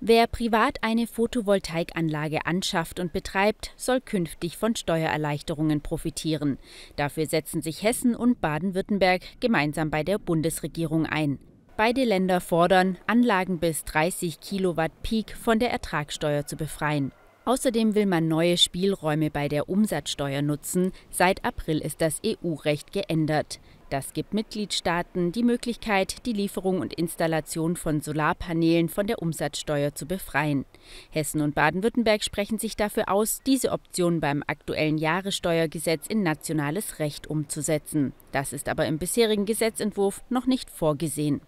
Wer privat eine Photovoltaikanlage anschafft und betreibt, soll künftig von Steuererleichterungen profitieren. Dafür setzen sich Hessen und Baden-Württemberg gemeinsam bei der Bundesregierung ein. Beide Länder fordern, Anlagen bis 30 Kilowatt Peak von der Ertragssteuer zu befreien. Außerdem will man neue Spielräume bei der Umsatzsteuer nutzen. Seit April ist das EU-Recht geändert. Das gibt Mitgliedstaaten die Möglichkeit, die Lieferung und Installation von Solarpanelen von der Umsatzsteuer zu befreien. Hessen und Baden-Württemberg sprechen sich dafür aus, diese Option beim aktuellen Jahressteuergesetz in nationales Recht umzusetzen. Das ist aber im bisherigen Gesetzentwurf noch nicht vorgesehen.